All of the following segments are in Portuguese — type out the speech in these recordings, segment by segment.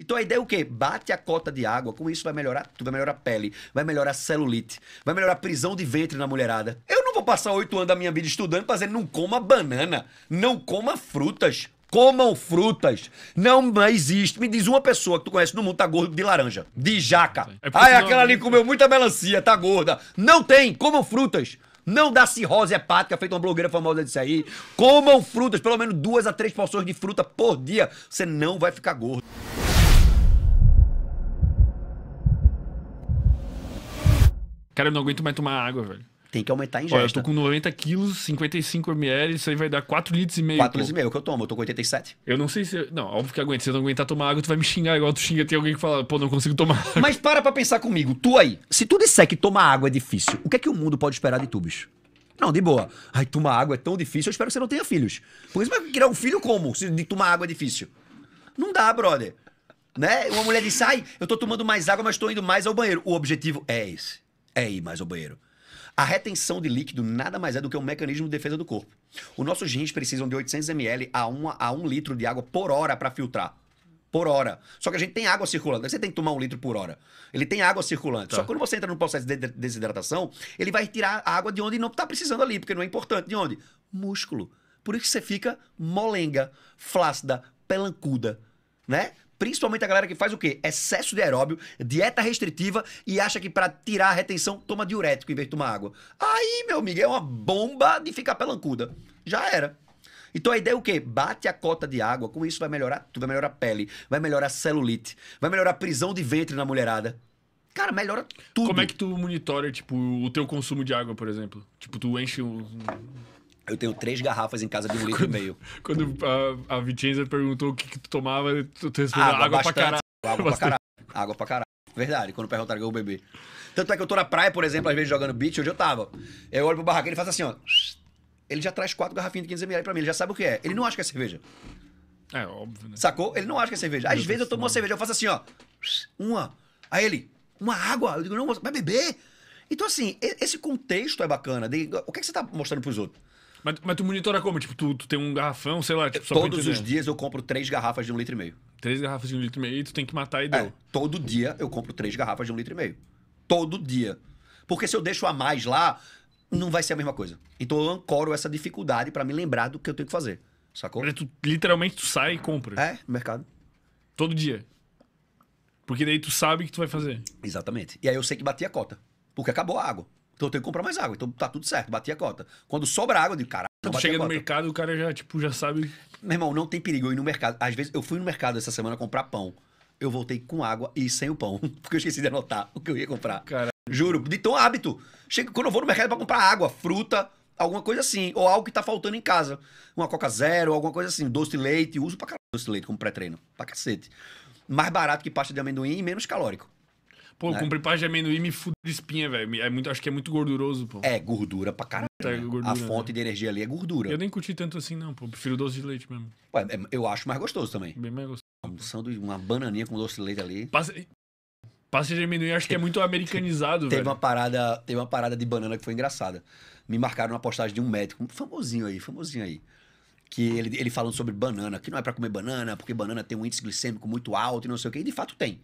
Então a ideia é o quê? Bate a cota de água, com isso vai melhorar tudo, vai melhorar a pele, vai melhorar a celulite, vai melhorar a prisão de ventre na mulherada. Eu não vou passar oito anos da minha vida estudando pra dizer não coma banana, não coma frutas, comam frutas. Não existe. Me diz uma pessoa que tu conhece no mundo tá gordo de laranja, de jaca. É ah, é aquela ali comeu muita melancia, tá gorda. Não tem, comam frutas. Não dá cirrose hepática, feito uma blogueira famosa disso aí. Comam frutas, pelo menos duas a três porções de fruta por dia. Você não vai ficar gordo. Cara, eu não aguento mais tomar água, velho. Tem que aumentar a ingesta. Olha, eu tô com 90 quilos, 55 ml, isso aí vai dar 4 litros e meio. 4 litros e meio, é que eu tomo, eu tô com 87. Eu não sei se... Não, óbvio que aguento. Se eu não aguentar tomar água, tu vai me xingar igual tu xinga. Tem alguém que fala, pô, não consigo tomar água. Mas para pra pensar comigo, tu aí. Se tu disser que tomar água é difícil, o que é que o mundo pode esperar de tu, bicho? Não, de boa. Ai, tomar água é tão difícil, eu espero que você não tenha filhos. Por isso, mas criar um filho como? Se de tomar água é difícil. Não dá, brother. Né? Uma mulher disse, ai, eu tô tomando mais água, mas tô indo mais ao banheiro. O objetivo é esse é ir mais ao banheiro. A retenção de líquido nada mais é do que um mecanismo de defesa do corpo. Os nossos rins precisam de 800 ml a 1 a 1 litro de água por hora para filtrar. Por hora. Só que a gente tem água circulando. Você tem que tomar um litro por hora. Ele tem água circulante. Tá. Só que quando você entra no processo de desidratação, ele vai tirar a água de onde não está precisando ali, porque não é importante. De onde? Músculo. Por isso que você fica molenga, flácida, pelancuda, né? principalmente a galera que faz o quê? Excesso de aeróbio, dieta restritiva e acha que para tirar a retenção toma diurético em vez de tomar água. Aí, meu amigo, é uma bomba de ficar pelancuda. Já era. Então a ideia é o quê? Bate a cota de água, com isso vai melhorar tudo, vai melhorar a pele, vai melhorar a celulite, vai melhorar a prisão de ventre na mulherada. Cara, melhora tudo. Como é que tu monitora, tipo, o teu consumo de água, por exemplo? Tipo, tu enche um eu tenho três garrafas em casa de um litro quando, e meio. Quando a, a Vicenza perguntou o que, que tu tomava, tu te respondeu água, água bastante, pra caralho. Água bastante. pra caralho. Água pra caralho. Verdade, quando perguntaram o que eu bebi. Tanto é que eu tô na praia, por exemplo, às vezes jogando beach, onde eu tava. Eu olho pro barraco e faz assim, ó. Ele já traz quatro garrafinhas de 15ml pra mim, ele já sabe o que é. Ele não acha que é cerveja. É, óbvio, né? Sacou? Ele não acha que é cerveja. Às Meu vezes eu tomo uma cerveja, eu faço assim, ó. Uma. Aí ele, uma água. Eu digo, não, vai beber. Então, assim, esse contexto é bacana. De, o que, é que você tá mostrando pros outros? Mas, mas tu monitora como? Tipo, tu, tu tem um garrafão, sei lá, tipo, só Todos os dias eu compro três garrafas de um litro e meio. Três garrafas de um litro e meio e tu tem que matar e é, deu. É, todo dia eu compro três garrafas de um litro e meio. Todo dia. Porque se eu deixo a mais lá, não vai ser a mesma coisa. Então eu ancoro essa dificuldade para me lembrar do que eu tenho que fazer. Sacou? Tu, literalmente tu sai e compra. É, no mercado. Todo dia. Porque daí tu sabe que tu vai fazer. Exatamente. E aí eu sei que bati a cota. Porque acabou a água. Então eu tenho que comprar mais água. Então tá tudo certo, bati a cota. Quando sobra água, eu digo, caralho, Quando Chega no mercado o cara já, tipo, já sabe. Meu irmão, não tem perigo eu ir no mercado. Às vezes eu fui no mercado essa semana comprar pão. Eu voltei com água e sem o pão, porque eu esqueci de anotar o que eu ia comprar. Caralho. Juro, de tão hábito. Chega, quando eu vou no mercado é para comprar água, fruta, alguma coisa assim, ou algo que tá faltando em casa. Uma Coca Zero, alguma coisa assim, doce de leite, uso pra caralho doce de leite como pré-treino, pra cacete. Mais barato que pasta de amendoim e menos calórico. Pô, né? comprei pasta de amendoim e me fudo de espinha, velho. É muito, acho que é muito gorduroso, pô. É, gordura pra caralho. É, gordura, a fonte né? de energia ali é gordura. Eu nem curti tanto assim, não, pô. Prefiro doce de leite mesmo. Ué, é, eu acho mais gostoso também. Bem mais gostoso. Um sanduíche, uma bananinha com doce de leite ali. Passa... Pasta de amendoim acho que é muito americanizado, teve velho. Uma parada, teve uma parada de banana que foi engraçada. Me marcaram uma postagem de um médico, famosinho aí, famosinho aí. Que ele, ele falando sobre banana, que não é para comer banana, porque banana tem um índice glicêmico muito alto e não sei o quê. E de fato tem.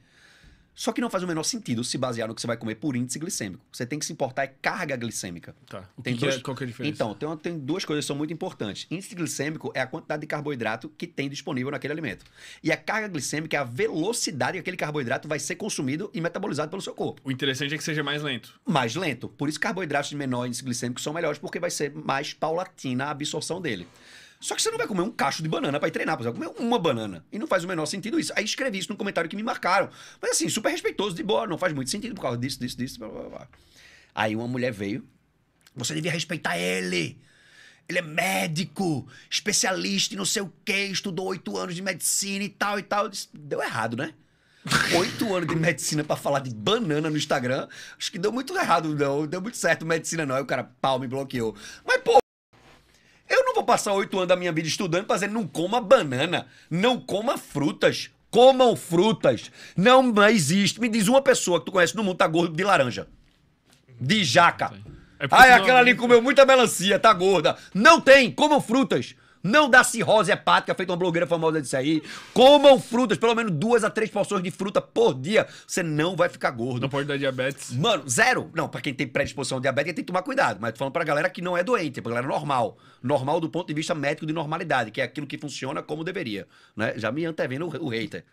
Só que não faz o menor sentido se basear no que você vai comer por índice glicêmico. Você tem que se importar é carga glicêmica. Tá. O tem que é- dois... é, qual que é a diferença? Então, tem, uma, tem duas coisas que são muito importantes. Índice glicêmico é a quantidade de carboidrato que tem disponível naquele alimento. E a carga glicêmica é a velocidade que aquele carboidrato vai ser consumido e metabolizado pelo seu corpo. O interessante é que seja mais lento. Mais lento. Por isso carboidratos de menor índice glicêmico são melhores, porque vai ser mais paulatina a absorção dele. Só que você não vai comer um cacho de banana para ir treinar, você vai comer uma banana. E não faz o menor sentido isso. Aí escrevi isso num comentário que me marcaram. Mas assim, super respeitoso, de boa, não faz muito sentido por causa disso, disso, disso, blá, blá, blá. Aí uma mulher veio. Você devia respeitar ele. Ele é médico, especialista em não sei o quê, estudou oito anos de medicina e tal e tal. Disse, deu errado, né? Oito anos de medicina para falar de banana no Instagram. Acho que deu muito errado, não. Deu muito certo medicina, não. Aí o cara, pau, me bloqueou. Mas, pô vou passar oito anos da minha vida estudando fazendo não coma banana, não coma frutas, comam frutas. Não existe. Me diz uma pessoa que tu conhece no mundo tá gordo de laranja, de jaca. É ah, aquela ali comeu muita melancia, tá gorda. Não tem, comam frutas. Não dá cirrose hepática, feito uma blogueira famosa disso aí. Comam frutas, pelo menos duas a três porções de fruta por dia. Você não vai ficar gordo. Não pode dar diabetes. Mano, zero. Não, pra quem tem predisposição a diabetes, tem que tomar cuidado. Mas tô falando pra galera que não é doente, é pra galera normal. Normal do ponto de vista médico de normalidade, que é aquilo que funciona como deveria. Né? Já me antevendo o, o hater.